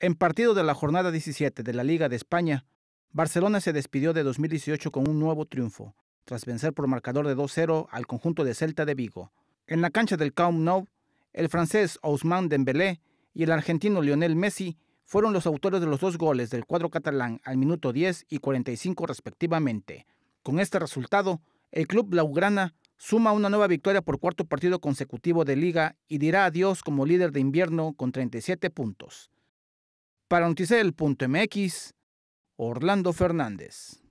En partido de la jornada 17 de la Liga de España, Barcelona se despidió de 2018 con un nuevo triunfo, tras vencer por marcador de 2-0 al conjunto de Celta de Vigo. En la cancha del Camp Nou, el francés Ousmane Dembélé y el argentino Lionel Messi fueron los autores de los dos goles del cuadro catalán al minuto 10 y 45 respectivamente. Con este resultado, el club blaugrana suma una nueva victoria por cuarto partido consecutivo de liga y dirá adiós como líder de invierno con 37 puntos. Para noticel.mx, Orlando Fernández.